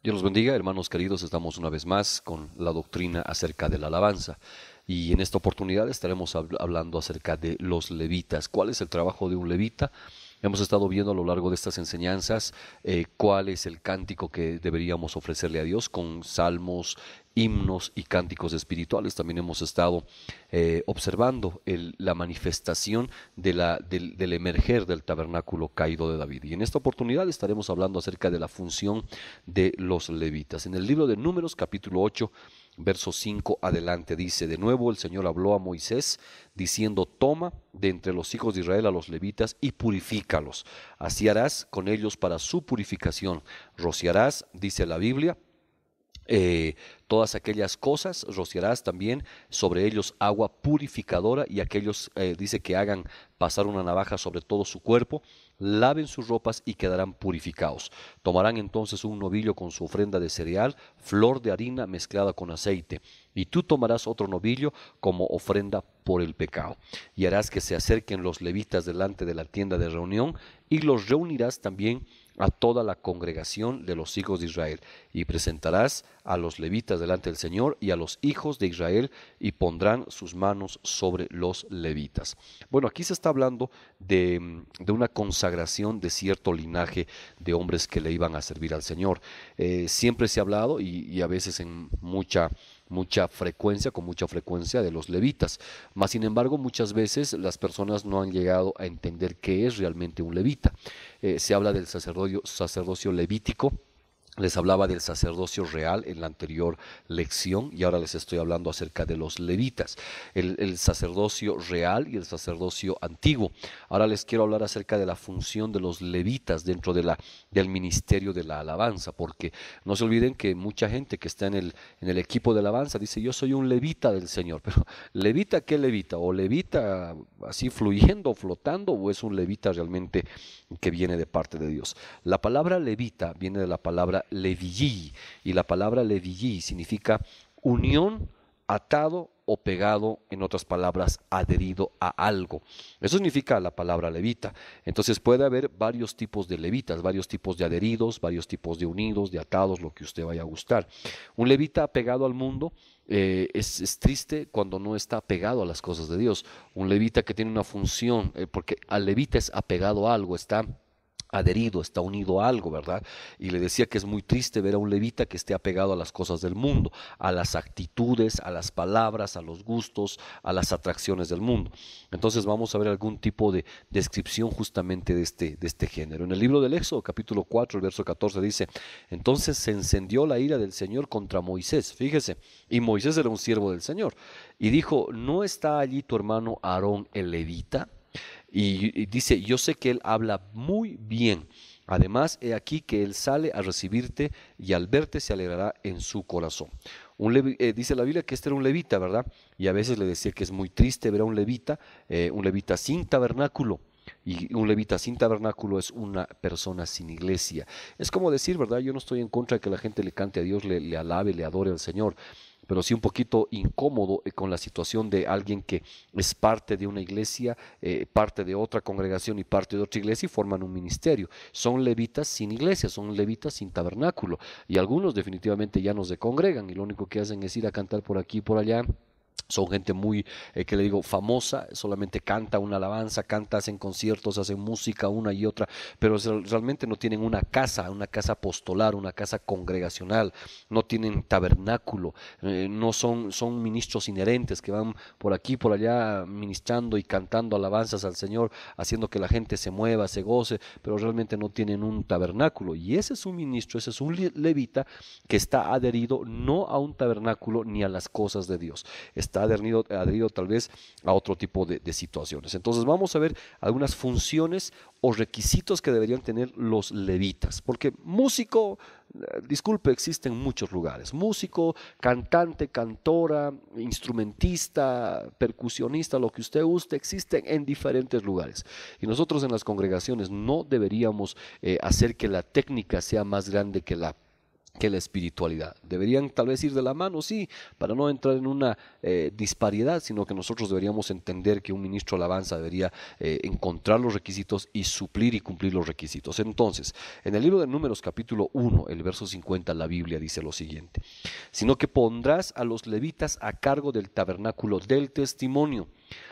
Dios los bendiga, hermanos queridos, estamos una vez más con la doctrina acerca de la alabanza. Y en esta oportunidad estaremos hablando acerca de los levitas. ¿Cuál es el trabajo de un levita? Hemos estado viendo a lo largo de estas enseñanzas eh, cuál es el cántico que deberíamos ofrecerle a Dios con salmos, himnos y cánticos espirituales. También hemos estado eh, observando la manifestación del, del, emerger del tabernáculo caído de David. Y en esta oportunidad estaremos hablando acerca de la función de los levitas. En el libro de Números, capítulo 8, verso 5 adelante. Dice, de nuevo el Señor habló a Moisés diciendo, toma de entre los hijos de Israel a los levitas y purifícalos. Así harás con ellos para su purificación. Rociarás, dice la Biblia, eh, todas aquellas cosas, rociarás también sobre ellos agua purificadora y aquellos, eh, dice que hagan pasar una navaja sobre todo su cuerpo, laven sus ropas y quedarán purificados. Tomarán entonces un novillo con su ofrenda de cereal, flor de harina mezclada con aceite, y tú tomarás otro novillo como ofrenda por el pecado. Y harás que se acerquen los levitas delante de la tienda de reunión y los reunirás también a toda la congregación de los hijos de Israel, y presentarás a los levitas delante del Señor y a los hijos de Israel, y pondrán sus manos sobre los levitas. Bueno, aquí se está hablando de, una consagración de cierto linaje de hombres que le iban a servir al Señor. Eh, siempre se ha hablado, y, y a veces en mucha mucha frecuencia, con mucha frecuencia de los levitas. Mas, sin embargo, muchas veces las personas no han llegado a entender qué es realmente un levita. Eh, se habla del sacerdocio, sacerdocio levítico, les hablaba del sacerdocio real en la anterior lección y ahora les estoy hablando acerca de los levitas, el, sacerdocio real y el sacerdocio antiguo. Ahora les quiero hablar acerca de la función de los levitas dentro de la, del ministerio de la alabanza, porque no se olviden que mucha gente que está en el, en el equipo de alabanza dice yo soy un levita del Señor, pero levita qué levita, o levita así fluyendo, flotando, o es un levita realmente que viene de parte de Dios. La palabra levita viene de la palabra levillí y la palabra levillí significa unión, atado o pegado, en otras palabras, adherido a algo. Eso significa la palabra levita. Entonces puede haber varios tipos de levitas, varios tipos de adheridos, varios tipos de unidos, de atados, lo que usted vaya a gustar. Un levita pegado al mundo eh, es, triste cuando no está apegado a las cosas de Dios. Un levita que tiene una función, eh, porque al levita es apegado a algo, está adherido, está unido a algo, ¿verdad? Y le decía que es muy triste ver a un levita que esté apegado a las cosas del mundo, a las actitudes, a las palabras, a los gustos, a las atracciones del mundo. Entonces vamos a ver algún tipo de descripción justamente de este, de este género. En el libro del Éxodo, capítulo 4, el verso 14 dice, entonces se encendió la ira del Señor contra Moisés, fíjese, y Moisés era un siervo del Señor, y dijo, ¿no está allí tu hermano Aarón el levita? Y, dice, yo sé que él habla muy bien. Además, he aquí que él sale a recibirte y al verte se alegrará en su corazón. Eh, dice la Biblia que este era un levita, ¿verdad? Y a veces le decía que es muy triste ver a un levita, eh, un levita sin tabernáculo. Y un levita sin tabernáculo es una persona sin iglesia. Es como decir, ¿verdad? Yo no estoy en contra de que la gente le cante a Dios, le, le alabe, le adore al Señor pero sí un poquito incómodo eh, con la situación de alguien que es parte de una iglesia, eh, parte de otra congregación y parte de otra iglesia y forman un ministerio. Son levitas sin iglesia, son levitas sin tabernáculo y algunos definitivamente ya no se congregan y lo único que hacen es ir a cantar por aquí y por allá son gente muy, eh, que le digo, famosa, solamente canta una alabanza, canta, hacen conciertos, hacen música una y otra, pero realmente no tienen una casa, una casa apostolar, una casa congregacional, no tienen tabernáculo, eh, no son, son ministros inherentes que van por aquí, por allá, ministrando y cantando alabanzas al Señor, haciendo que la gente se mueva, se goce, pero realmente no tienen un tabernáculo. Y ese es un ministro, ese es un levita que está adherido no a un tabernáculo ni a las cosas de Dios. Está ha adherido, tal vez a otro tipo de, situaciones. Entonces vamos a ver algunas funciones o requisitos que deberían tener los levitas, porque músico, eh, disculpe, existen muchos lugares. Músico, cantante, cantora, instrumentista, percusionista, lo que usted guste, existen en diferentes lugares. Y nosotros en las congregaciones no deberíamos eh, hacer que la técnica sea más grande que la que la espiritualidad. Deberían tal vez ir de la mano, sí, para no entrar en una eh, disparidad, sino que nosotros deberíamos entender que un ministro alabanza debería eh, encontrar los requisitos y suplir y cumplir los requisitos. Entonces, en el libro de Números capítulo 1, el verso 50, la Biblia dice lo siguiente, sino que pondrás a los levitas a cargo del tabernáculo del testimonio,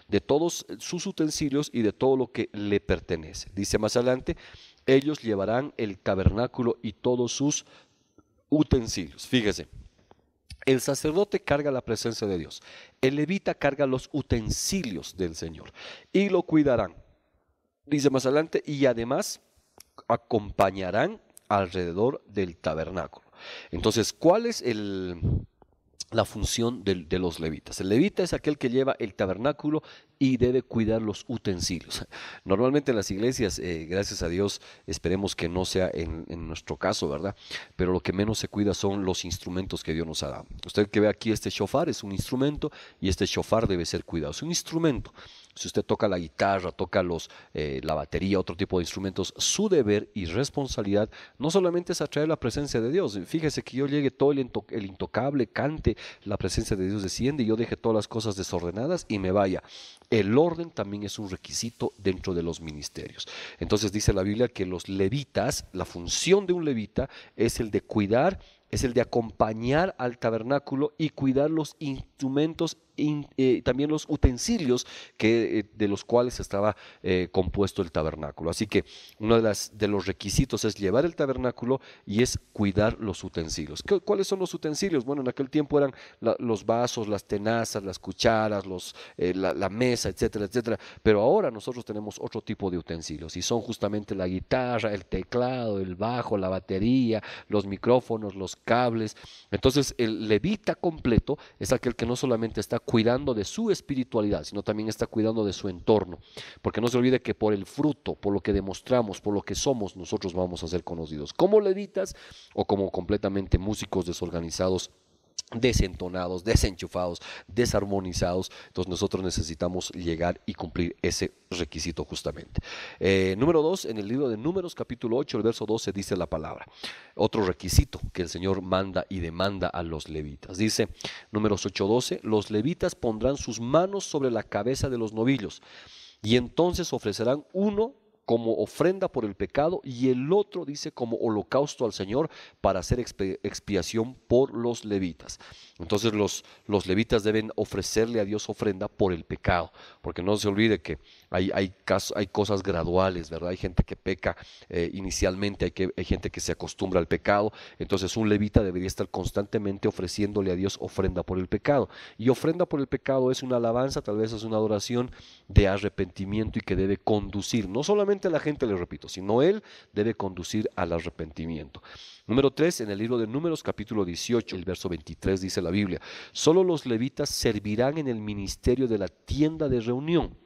de todos sus utensilios y de todo lo que le pertenece. Dice más adelante, ellos llevarán el tabernáculo y todos sus utensilios. Fíjese, el sacerdote carga la presencia de Dios, el levita carga los utensilios del Señor y lo cuidarán. Dice más adelante, y además acompañarán alrededor del tabernáculo. Entonces, ¿cuál es el, la función de, los levitas. El levita es aquel que lleva el tabernáculo y debe cuidar los utensilios. Normalmente en las iglesias, eh, gracias a Dios, esperemos que no sea en, en, nuestro caso, ¿verdad? Pero lo que menos se cuida son los instrumentos que Dios nos ha dado. Usted que ve aquí este shofar es un instrumento y este shofar debe ser cuidado. Es un instrumento, si usted toca la guitarra, toca los, eh, la batería, otro tipo de instrumentos, su deber y responsabilidad no solamente es atraer la presencia de Dios. Fíjese que yo llegue todo el, el intocable, cante, la presencia de Dios desciende y yo deje todas las cosas desordenadas y me vaya. El orden también es un requisito dentro de los ministerios. Entonces dice la Biblia que los levitas, la función de un levita es el de cuidar es el de acompañar al tabernáculo y cuidar los instrumentos eh, también los utensilios que, eh, de los cuales estaba eh, compuesto el tabernáculo. Así que uno de, los requisitos es llevar el tabernáculo y es cuidar los utensilios. ¿Cuáles son los utensilios? Bueno, en aquel tiempo eran los vasos, las tenazas, las cucharas, los, la, la mesa, etcétera, etcétera. Pero ahora nosotros tenemos otro tipo de utensilios y son justamente la guitarra, el teclado, el bajo, la batería, los micrófonos, los cables. Entonces el levita completo es aquel que no solamente está cuidando de su espiritualidad, sino también está cuidando de su entorno. Porque no se olvide que por el fruto, por lo que demostramos, por lo que somos, nosotros vamos a ser conocidos como levitas o como completamente músicos desorganizados desentonados, desenchufados, desarmonizados. Entonces nosotros necesitamos llegar y cumplir ese requisito justamente. Eh, número 2 en el libro de Números capítulo 8, el verso 12 dice la palabra. Otro requisito que el Señor manda y demanda a los levitas. Dice Números 12 los levitas pondrán sus manos sobre la cabeza de los novillos y entonces ofrecerán uno como ofrenda por el pecado y el otro dice como holocausto al Señor para hacer expiación por los levitas. Entonces los, los levitas deben ofrecerle a Dios ofrenda por el pecado, porque no se olvide que hay, hay, casos, hay cosas graduales, ¿verdad? Hay gente que peca eh, inicialmente, hay, que, hay gente que se acostumbra al pecado, entonces un levita debería estar constantemente ofreciéndole a Dios ofrenda por el pecado. Y ofrenda por el pecado es una alabanza, tal vez es una adoración de arrepentimiento y que debe conducir, no solamente la gente, le repito, sino él debe conducir al arrepentimiento. Número 3, en el libro de Números capítulo 18, el verso 23 dice la Biblia, solo los levitas servirán en el ministerio de la tienda de reunión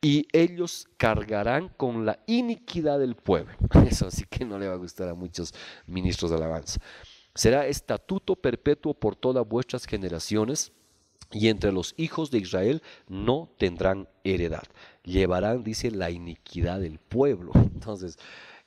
y ellos cargarán con la iniquidad del pueblo. Eso así que no le va a gustar a muchos ministros de alabanza. Será estatuto perpetuo por todas vuestras generaciones y entre los hijos de Israel no tendrán heredad. Llevarán, dice, la iniquidad del pueblo. Entonces,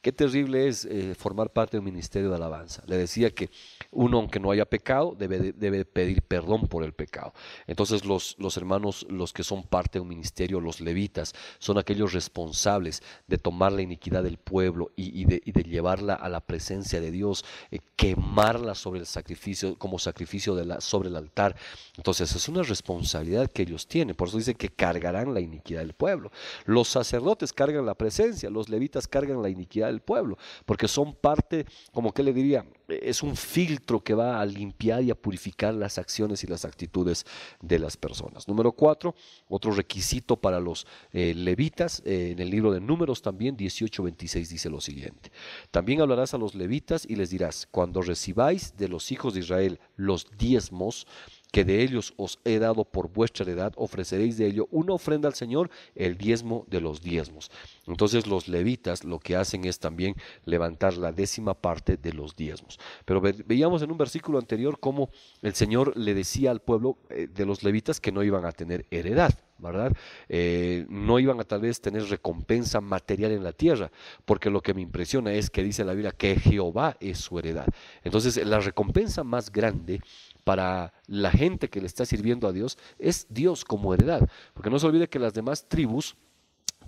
Qué terrible es eh, formar parte de un ministerio de alabanza. Le decía que uno, aunque no haya pecado, debe, pedir perdón por el pecado. Entonces los, hermanos, los que son parte de un ministerio, los levitas, son aquellos responsables de tomar la iniquidad del pueblo y, de, llevarla a la presencia de Dios, eh, quemarla sobre el sacrificio, como sacrificio sobre el altar. Entonces es una responsabilidad que ellos tienen. Por eso dice que cargarán la iniquidad del pueblo. Los sacerdotes cargan la presencia, los levitas cargan la iniquidad el pueblo, porque son parte, como que le diría, es un filtro que va a limpiar y a purificar las acciones y las actitudes de las personas. Número cuatro, otro requisito para los eh, levitas, eh, en el libro de Números también, 18-26 dice lo siguiente, también hablarás a los levitas y les dirás, cuando recibáis de los hijos de Israel los diezmos, que de ellos os he dado por vuestra heredad, ofreceréis de ello una ofrenda al Señor, el diezmo de los diezmos. Entonces los levitas lo que hacen es también levantar la décima parte de los diezmos. Pero veíamos en un versículo anterior cómo el Señor le decía al pueblo eh, de los levitas que no iban a tener heredad. ¿verdad? Eh, no iban a tal vez tener recompensa material en la tierra, porque lo que me impresiona es que dice la Biblia que Jehová es su heredad. Entonces, la recompensa más grande para la gente que le está sirviendo a Dios es Dios como heredad. Porque no se olvide que las demás tribus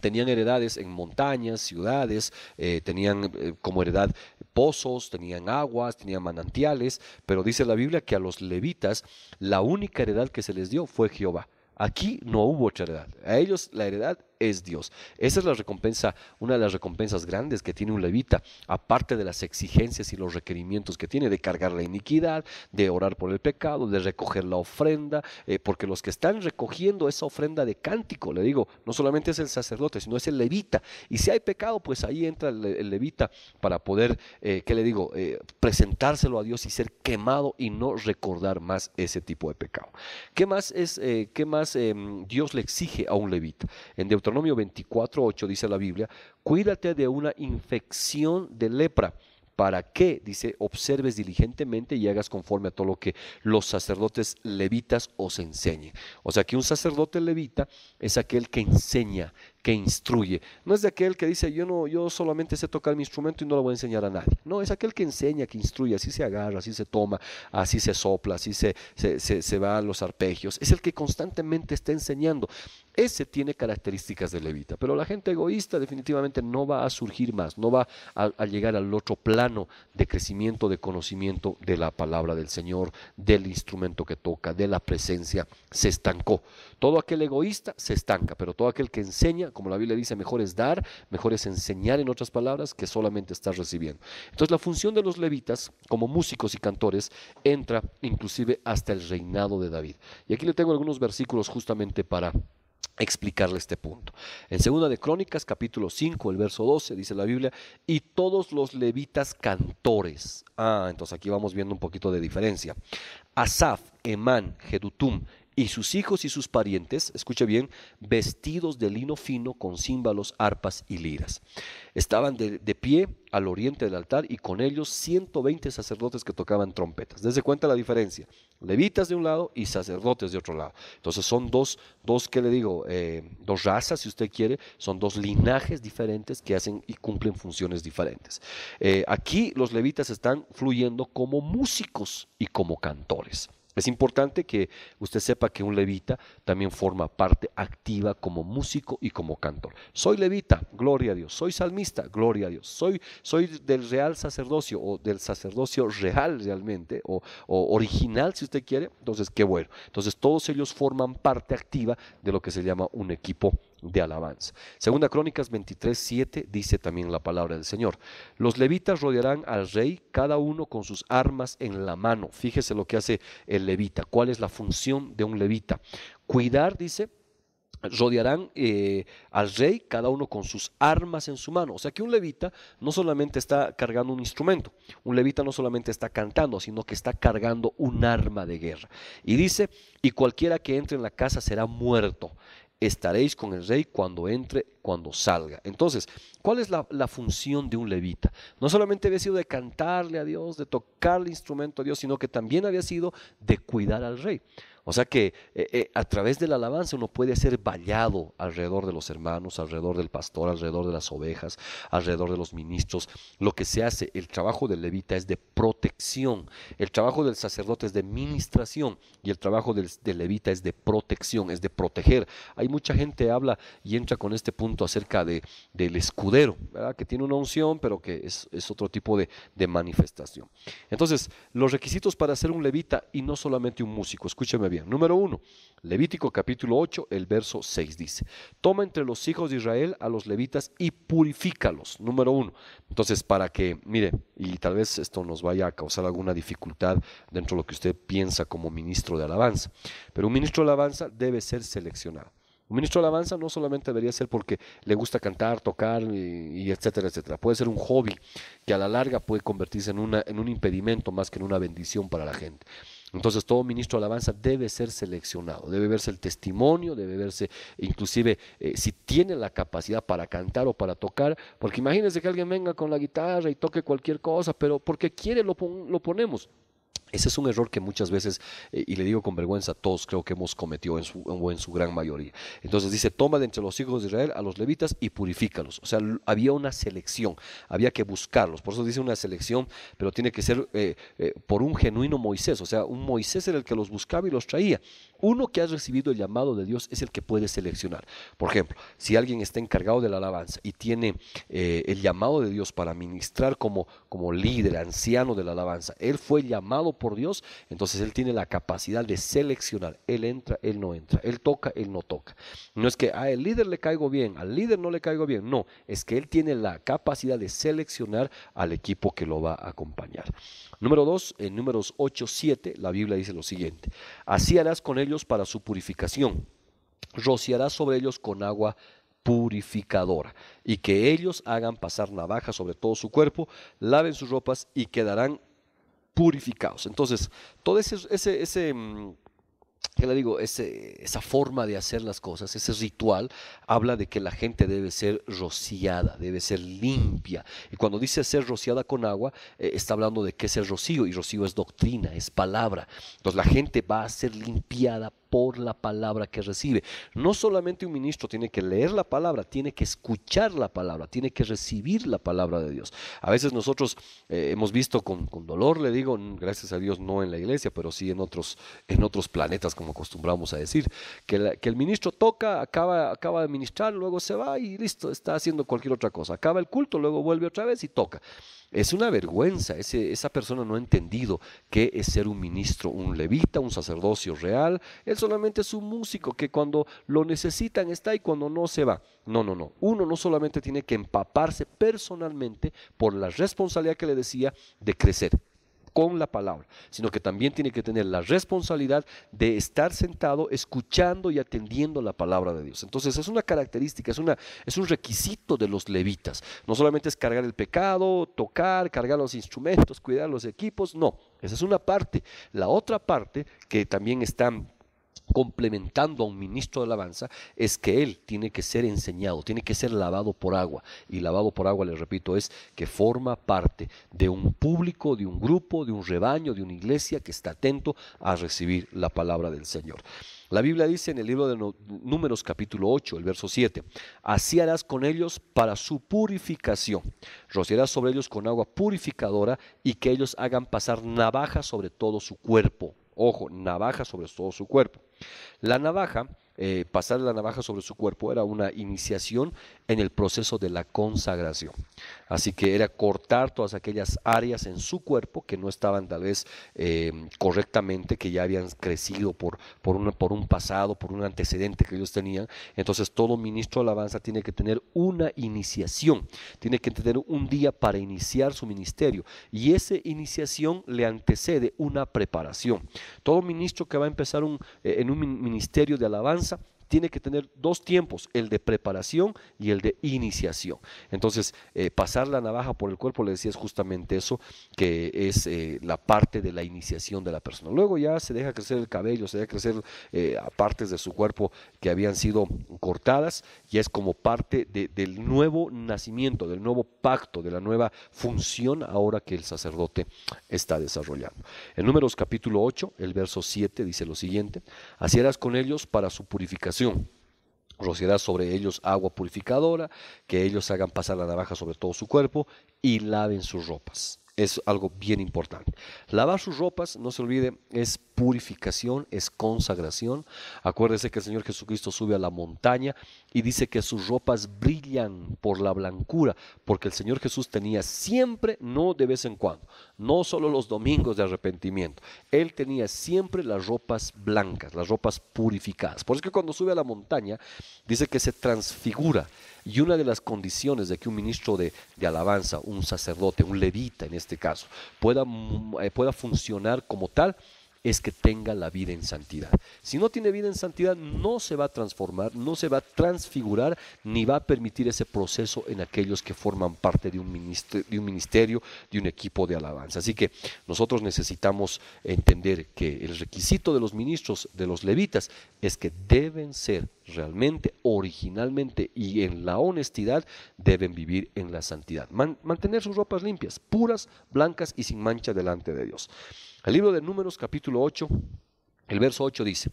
tenían heredades en montañas, ciudades, eh, tenían eh, como heredad pozos, tenían aguas, tenían manantiales, pero dice la Biblia que a los levitas la única heredad que se les dio fue Jehová. Aquí no hubo heredad. A ellos la heredad es Dios. Esa es la recompensa, una de las recompensas grandes que tiene un levita, aparte de las exigencias y los requerimientos que tiene de cargar la iniquidad, de orar por el pecado, de recoger la ofrenda, eh, porque los que están recogiendo esa ofrenda de cántico, le digo, no solamente es el sacerdote, sino es el levita. Y si hay pecado, pues ahí entra el, levita para poder, eh, ¿qué le digo?, eh, presentárselo a Dios y ser quemado y no recordar más ese tipo de pecado. ¿Qué más es, qué más em, Dios le exige a un levita? En Deuteronomio Deuteronomio 24.8 dice la Biblia, cuídate de una infección de lepra. ¿Para qué? Dice, observes diligentemente y hagas conforme a todo lo que los sacerdotes levitas os enseñen. O sea, que un sacerdote levita es aquel que enseña, que instruye. No es de aquel que dice, yo, no, yo solamente sé tocar mi instrumento y no lo voy a enseñar a nadie. No, es aquel que enseña, que instruye, así se agarra, así se toma, así se sopla, así se, se, se va a los arpegios. Es el que constantemente está enseñando. Ese tiene características de levita, pero la gente egoísta definitivamente no va a surgir más, no va a, llegar al otro plano de crecimiento, de conocimiento de la palabra del Señor, del instrumento que toca, de la presencia, se estancó. Todo aquel egoísta se estanca, pero todo aquel que enseña, como la Biblia dice, mejor es dar, mejor es enseñar en otras palabras que solamente estar recibiendo. Entonces la función de los levitas como músicos y cantores entra inclusive hasta el reinado de David. Y aquí le tengo algunos versículos justamente para explicarle este punto. En segunda de Crónicas, capítulo 5, el verso 12, dice la Biblia, y todos los levitas cantores. Ah, entonces aquí vamos viendo un poquito de diferencia. Asaf, Emán, Jedutum y sus hijos y sus parientes, escuche bien, vestidos de lino fino con címbalos, arpas y liras. Estaban de, pie al oriente del altar y con ellos 120 sacerdotes que tocaban trompetas. Desde cuenta la diferencia, levitas de un lado y sacerdotes de otro lado. Entonces son dos, dos que le digo, eh, dos razas si usted quiere, son dos linajes diferentes que hacen y cumplen funciones diferentes. Eh, aquí los levitas están fluyendo como músicos y como cantores. Es importante que usted sepa que un levita también forma parte activa como músico y como cantor. Soy levita, gloria a Dios. Soy salmista, gloria a Dios. Soy, soy del real sacerdocio o del sacerdocio real realmente o, o original si usted quiere. Entonces, qué bueno. Entonces, todos ellos forman parte activa de lo que se llama un equipo de alabanza. Segunda Crónicas 23, 7 dice también la palabra del Señor. Los levitas rodearán al rey, cada uno con sus armas en la mano. Fíjese lo que hace el levita, cuál es la función de un levita. Cuidar, dice, rodearán eh, al rey, cada uno con sus armas en su mano. O sea que un levita no solamente está cargando un instrumento, un levita no solamente está cantando, sino que está cargando un arma de guerra. Y dice, y cualquiera que entre en la casa será muerto estaréis con el rey cuando entre, cuando salga. Entonces, ¿cuál es la, función de un levita? No solamente había sido de cantarle a Dios, de tocar el instrumento a Dios, sino que también había sido de cuidar al rey. O sea que eh, eh, a través de la alabanza uno puede ser vallado alrededor de los hermanos, alrededor del pastor, alrededor de las ovejas, alrededor de los ministros. Lo que se hace, el trabajo del levita es de protección, el trabajo del sacerdote es de ministración y el trabajo del, levita es de protección, es de proteger. Hay mucha gente que habla y entra con este punto acerca de, del escudero, que tiene una unción, pero que es, otro tipo de, de manifestación. Entonces, los requisitos para ser un levita y no solamente un músico, escúcheme Número uno, Levítico capítulo 8, el verso 6 dice, toma entre los hijos de Israel a los levitas y purifícalos. Número uno. Entonces, para que, mire, y tal vez esto nos vaya a causar alguna dificultad dentro de lo que usted piensa como ministro de alabanza, pero un ministro de alabanza debe ser seleccionado. Un ministro de alabanza no solamente debería ser porque le gusta cantar, tocar y, etcétera, etcétera. Puede ser un hobby que a la larga puede convertirse en, una, en un impedimento más que en una bendición para la gente. Entonces todo ministro de alabanza debe ser seleccionado, debe verse el testimonio, debe verse inclusive eh, si tiene la capacidad para cantar o para tocar, porque imagínense que alguien venga con la guitarra y toque cualquier cosa, pero porque quiere lo, lo ponemos. Ese es un error que muchas veces, eh, y le digo con vergüenza, todos creo que hemos cometido en su, en su gran mayoría. Entonces dice, toma de entre los hijos de Israel a los levitas y purifícalos. O sea, había una selección, había que buscarlos. Por eso dice una selección, pero tiene que ser eh, eh, por un genuino Moisés. O sea, un Moisés era el que los buscaba y los traía uno que ha recibido el llamado de Dios es el que puede seleccionar. Por ejemplo, si alguien está encargado de la alabanza y tiene eh, el llamado de Dios para ministrar como, como líder, anciano de la alabanza, él fue llamado por Dios, entonces él tiene la capacidad de seleccionar. Él entra, él no entra, él toca, él no toca. No es que a ah, el líder le caigo bien, al líder no le caigo bien, no, es que él tiene la capacidad de seleccionar al equipo que lo va a acompañar. Número 2, en números 8, 7, la Biblia dice lo siguiente, así harás con ellos para su purificación, rociarás sobre ellos con agua purificadora, y que ellos hagan pasar navaja sobre todo su cuerpo, laven sus ropas y quedarán purificados. Entonces, todo ese, ese, ese mm, ¿qué le digo? esa forma de hacer las cosas, ese ritual, habla de que la gente debe ser rociada, debe ser limpia. Y cuando dice ser rociada con agua, eh, está hablando de qué es el rocío, y rocío es doctrina, es palabra. Entonces la gente va a ser limpiada por la palabra que recibe. No solamente un ministro tiene que leer la palabra, tiene que escuchar la palabra, tiene que recibir la palabra de Dios. A veces nosotros eh, hemos visto con, dolor, le digo, gracias a Dios no en la iglesia, pero sí en otros, en otros planetas, como acostumbramos a decir, que, que el ministro toca, acaba, acaba de ministrar, luego se va y listo, está haciendo cualquier otra cosa. Acaba el culto, luego vuelve otra vez y toca. Es una vergüenza, esa persona no ha entendido qué es ser un ministro, un levita, un sacerdocio real. Él solamente es un músico que cuando lo necesitan está y cuando no se va. No, no, no. Uno no solamente tiene que empaparse personalmente por la responsabilidad que le decía de crecer con la palabra, sino que también tiene que tener la responsabilidad de estar sentado escuchando y atendiendo la palabra de Dios. Entonces es una característica, es, una, es un requisito de los levitas. No solamente es cargar el pecado, tocar, cargar los instrumentos, cuidar los equipos, no, esa es una parte. La otra parte que también están complementando a un ministro de alabanza es que él tiene que ser enseñado, tiene que ser lavado por agua. Y lavado por agua, les repito, es que forma parte de un público, de un grupo, de un rebaño, de una iglesia que está atento a recibir la palabra del Señor. La Biblia dice en el libro de Números capítulo 8, el verso 7, así harás con ellos para su purificación. Rociarás sobre ellos con agua purificadora y que ellos hagan pasar navaja sobre todo su cuerpo. Ojo, navaja sobre todo su cuerpo. La navaja eh, pasar la navaja sobre su cuerpo era una iniciación en el proceso de la consagración. Así que era cortar todas aquellas áreas en su cuerpo que no estaban tal vez em, correctamente, que ya habían crecido por, por, por un pasado, por un antecedente que ellos tenían. Entonces todo ministro de alabanza tiene que tener una iniciación, tiene que tener un día para iniciar su ministerio. Y esa iniciación le antecede una preparación. Todo ministro que va a empezar eh, en un ministerio de alabanza, So. tiene que tener dos tiempos, el de preparación y el de iniciación. Entonces, eh, pasar la navaja por el cuerpo, le decía, es justamente eso, que es eh, la parte de la iniciación de la persona. Luego ya se deja crecer el cabello, se deja crecer eh, a partes de su cuerpo que habían sido cortadas y es como parte del nuevo nacimiento, del nuevo pacto, de la nueva función ahora que el sacerdote está desarrollando. En números capítulo 8, el verso 7 dice lo siguiente, así harás con ellos para su purificación rocerá sobre ellos agua purificadora, que ellos hagan pasar la navaja sobre todo su cuerpo y laven sus ropas. Es algo bien importante. Lavar sus ropas, no se olvide, es purificación, es consagración. Acuérdese que el Señor Jesucristo sube a la montaña y dice que sus ropas brillan por la blancura, porque el Señor Jesús tenía siempre, no de vez en cuando, no solo los domingos de arrepentimiento, Él tenía siempre las ropas blancas, las ropas purificadas. Por eso que cuando sube a la montaña, dice que se transfigura. Y una de las condiciones de que un ministro de, de alabanza, un sacerdote, un levita en este caso, pueda, mm, eh, pueda funcionar como tal, es que tenga la vida en santidad. Si no tiene vida en santidad, no se va a transformar, no se va a transfigurar, ni va a permitir ese proceso en aquellos que forman parte de un ministerio, de un, ministerio, de un equipo de alabanza. Así que nosotros necesitamos entender que el requisito de los ministros, de los levitas, es que deben ser realmente, originalmente y en la honestidad, deben vivir en la santidad. mantener sus ropas limpias, puras, blancas y sin mancha delante de Dios. El libro de Números capítulo 8, el verso 8 dice,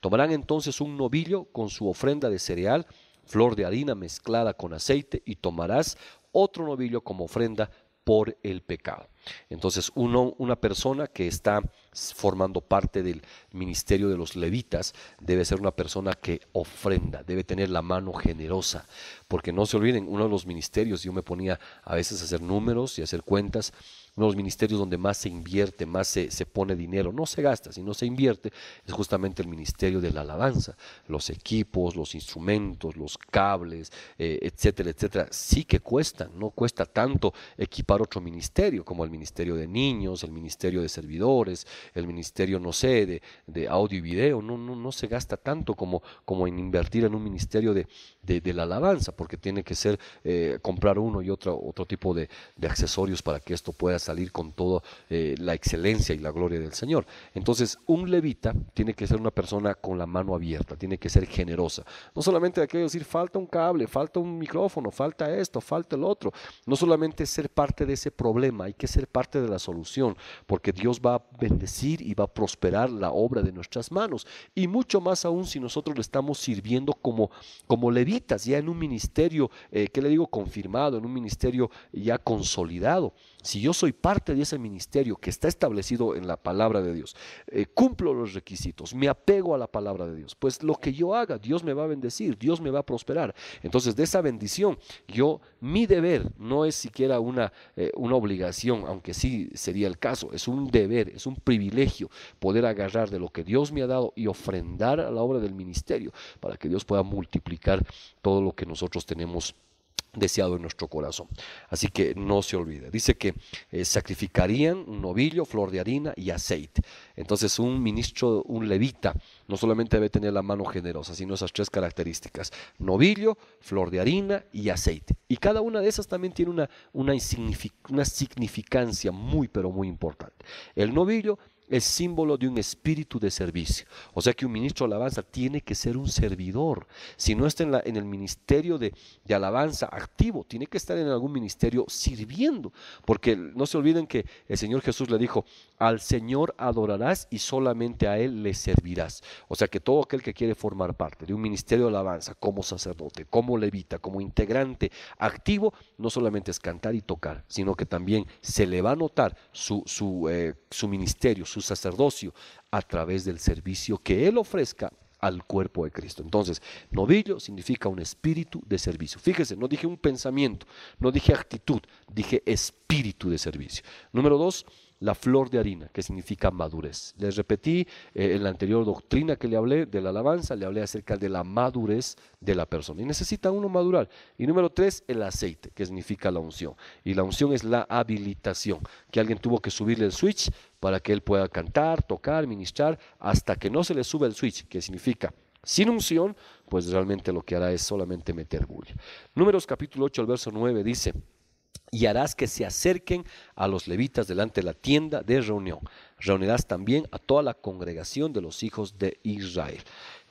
tomarán entonces un novillo con su ofrenda de cereal, flor de harina mezclada con aceite, y tomarás otro novillo como ofrenda por el pecado. Entonces, una persona que está formando parte del ministerio de los levitas debe ser una persona que ofrenda, debe tener la mano generosa, porque no se olviden, uno de los ministerios, yo me ponía a veces a hacer números y a hacer cuentas, uno de los ministerios donde más se invierte, más se, pone dinero, no se gasta, si no se invierte, es justamente el Ministerio de la Alabanza. Los equipos, los instrumentos, los cables, eh, etcétera, etcétera, sí que cuestan, no cuesta tanto equipar otro ministerio como el Ministerio de Niños, el Ministerio de Servidores, el Ministerio, no sé, de, audio y video, no, no, no se gasta tanto como, como en invertir en un ministerio de, la alabanza, porque tiene que ser eh, comprar uno y otro, otro tipo de, de accesorios para que esto pueda salir con toda eh, la excelencia y la gloria del Señor. Entonces, un levita tiene que ser una persona con la mano abierta, tiene que ser generosa. No solamente aquello decir, falta un cable, falta un micrófono, falta esto, falta el otro. No solamente ser parte de ese problema, hay que ser parte de la solución, porque Dios va a bendecir y va a prosperar la obra de nuestras manos. Y mucho más aún si nosotros le estamos sirviendo como, como levitas, ya en un ministerio, eh, que le digo? Confirmado, en un ministerio ya consolidado si yo soy parte de ese ministerio que está establecido en la palabra de Dios, eh, cumplo los requisitos, me apego a la palabra de Dios, pues lo que yo haga, Dios me va a bendecir, Dios me va a prosperar. Entonces, de esa bendición, yo, mi deber no es siquiera una, eh, una obligación, aunque sí sería el caso, es un deber, es un privilegio poder agarrar de lo que Dios me ha dado y ofrendar a la obra del ministerio para que Dios pueda multiplicar todo lo que nosotros tenemos deseado en nuestro corazón. Así que no se olvide. Dice que eh, sacrificarían un novillo, flor de harina y aceite. Entonces un ministro, un levita, no solamente debe tener la mano generosa, sino esas tres características. Novillo, flor de harina y aceite. Y cada una de esas también tiene una, una, una significancia muy, pero muy importante. El novillo es símbolo de un espíritu de servicio. O sea que un ministro de alabanza tiene que ser un servidor. Si no está en, el ministerio de, alabanza activo, tiene que estar en algún ministerio sirviendo. Porque no se olviden que el Señor Jesús le dijo, al Señor adorarás y solamente a Él le servirás. O sea que todo aquel que quiere formar parte de un ministerio de alabanza como sacerdote, como levita, como integrante activo, no solamente es cantar y tocar, sino que también se le va a notar su, su eh, ministerio, su sacerdocio, a través del servicio que Él ofrezca al cuerpo de Cristo. Entonces, novillo significa un espíritu de servicio. Fíjese, no dije un pensamiento, no dije actitud, dije espíritu de servicio. Número dos, la flor de harina, que significa madurez. Les repetí eh, en la anterior doctrina que le hablé de la alabanza, le hablé acerca de la madurez de la persona. Y necesita uno madurar. Y número tres, el aceite, que significa la unción. Y la unción es la habilitación, que alguien tuvo que subirle el switch para que él pueda cantar, tocar, ministrar, hasta que no se le sube el switch, que significa sin unción, pues realmente lo que hará es solamente meter bulla. Números capítulo 8, al verso 9 dice, y harás que se acerquen a los levitas delante de la tienda de reunión. Reunirás también a toda la congregación de los hijos de Israel.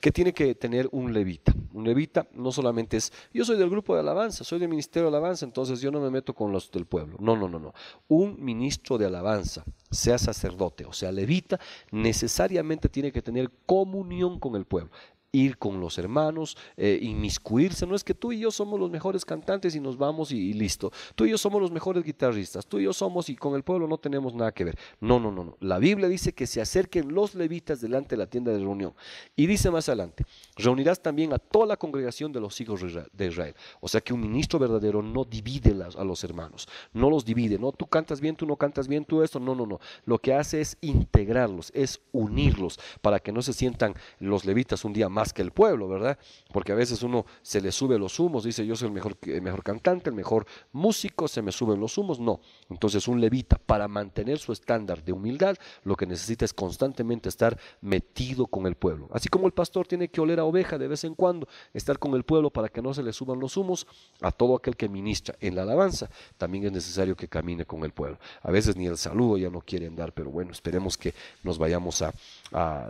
¿Qué tiene que tener un levita? Un levita no solamente es, yo soy del grupo de alabanza, soy del ministerio de alabanza, entonces yo no me meto con los del pueblo. No, no, no, no. Un ministro de alabanza, sea sacerdote o sea levita, necesariamente tiene que tener comunión con el pueblo ir con los hermanos, eh, inmiscuirse. No es que tú y yo somos los mejores cantantes y nos vamos y, listo. Tú y yo somos los mejores guitarristas. Tú y yo somos y con el pueblo no tenemos nada que ver. No, no, no, no. La Biblia dice que se acerquen los levitas delante de la tienda de reunión. Y dice más adelante, reunirás también a toda la congregación de los hijos de Israel. O sea que un ministro verdadero no divide a los hermanos, no los divide. No, tú cantas bien, tú no cantas bien, tú esto. No, no, no. Lo que hace es integrarlos, es unirlos para que no se sientan los levitas un día más que el pueblo, ¿verdad? Porque a veces uno se le sube los humos, dice yo soy el mejor, mejor cantante, el mejor músico, se me suben los humos. No. Entonces un levita, para mantener su estándar de humildad, lo que necesita es constantemente estar metido con el pueblo. Así como el pastor tiene que oler a oveja de vez en cuando, estar con el pueblo para que no se le suban los humos, a todo aquel que ministra en la alabanza, también es necesario que camine con el pueblo. A veces ni el saludo ya no quieren dar, pero bueno, esperemos que nos vayamos a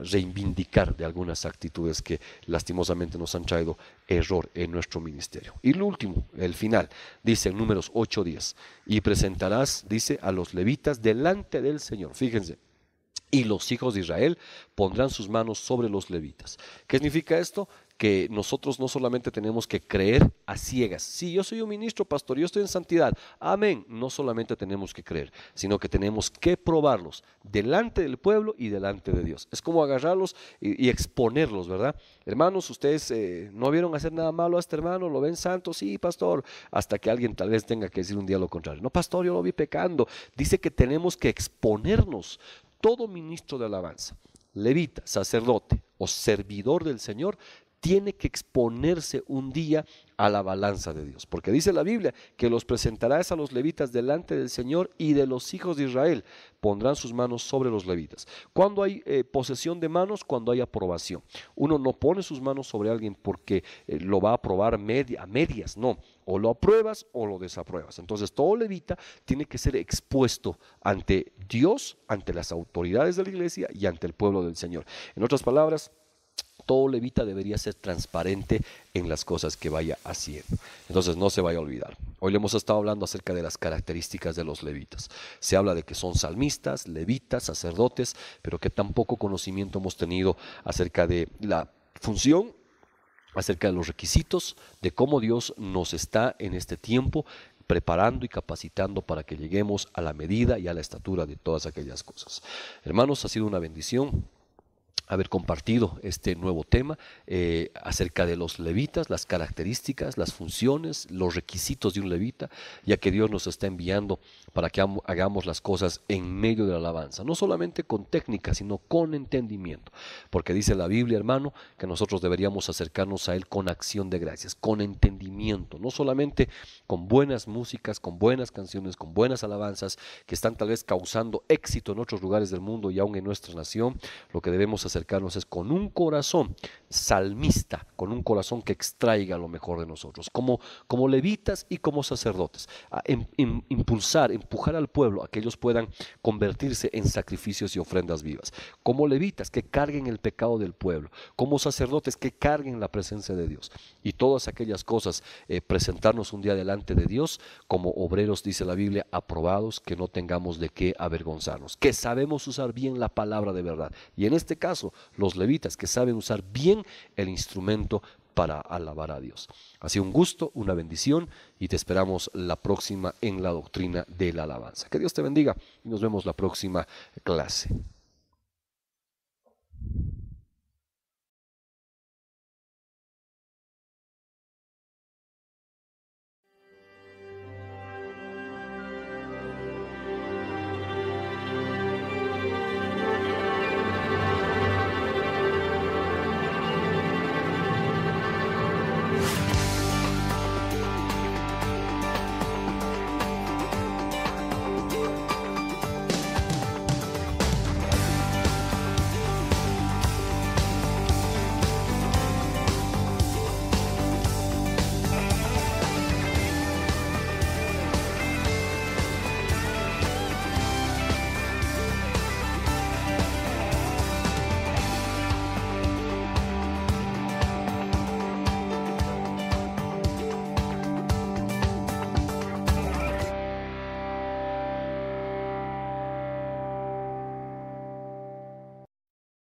reivindicar de algunas actitudes que lastimosamente nos han traído error en nuestro ministerio. Y lo último, el final, dice en números 8:10, y presentarás, dice, a los levitas delante del Señor. Fíjense, y los hijos de Israel pondrán sus manos sobre los levitas. ¿Qué significa esto? que nosotros no solamente tenemos que creer a ciegas. Si sí, yo soy un ministro, pastor, yo estoy en santidad. Amén. No solamente tenemos que creer, sino que tenemos que probarlos delante del pueblo y delante de Dios. Es como agarrarlos y, exponerlos, ¿verdad? Hermanos, ustedes eh, no vieron hacer nada malo a este hermano, lo ven santo, sí, pastor, hasta que alguien tal vez tenga que decir un día lo contrario. No, pastor, yo lo vi pecando. Dice que tenemos que exponernos todo ministro de alabanza levita, sacerdote o servidor del Señor tiene que exponerse un día a la balanza de Dios. Porque dice la Biblia que los presentarás a los levitas delante del Señor y de los hijos de Israel pondrán sus manos sobre los levitas. Cuando hay eh, posesión de manos, cuando hay aprobación. Uno no pone sus manos sobre alguien porque eh, lo va a aprobar a medias, no. O lo apruebas o lo desapruebas. Entonces todo levita tiene que ser expuesto ante Dios, ante las autoridades de la iglesia y ante el pueblo del Señor. En otras palabras, todo levita debería ser transparente en las cosas que vaya haciendo. Entonces no se vaya a olvidar. Hoy le hemos estado hablando acerca de las características de los levitas. Se habla de que son salmistas, levitas, sacerdotes, pero que tan poco conocimiento hemos tenido acerca de la función acerca de los requisitos, de cómo Dios nos está en este tiempo preparando y capacitando para que lleguemos a la medida y a la estatura de todas aquellas cosas. Hermanos, ha sido una bendición haber compartido este nuevo tema eh, acerca de los levitas, las características, las funciones, los requisitos de un levita, ya que Dios nos está enviando para que hagamos las cosas en medio de la alabanza, no solamente con técnica, sino con entendimiento, porque dice la Biblia, hermano, que nosotros deberíamos acercarnos a Él con acción de gracias, con entendimiento, no solamente con buenas músicas, con buenas canciones, con buenas alabanzas, que están tal vez causando éxito en otros lugares del mundo y aún en nuestra nación, lo que debemos hacer acercarnos es con un corazón salmista, con un corazón que extraiga lo mejor de nosotros, como, como levitas y como sacerdotes, em, em, impulsar, empujar al pueblo a que ellos puedan convertirse en sacrificios y ofrendas vivas, como levitas que carguen el pecado del pueblo, como sacerdotes que carguen la presencia de Dios y todas aquellas cosas, eh, presentarnos un día delante de Dios como obreros, dice la Biblia, aprobados, que no tengamos de qué avergonzarnos, que sabemos usar bien la palabra de verdad. Y en este caso, los levitas, que saben usar bien el instrumento para alabar a Dios. así un gusto, una bendición y te esperamos la próxima en la doctrina de la alabanza. Que Dios te bendiga y nos vemos la próxima clase.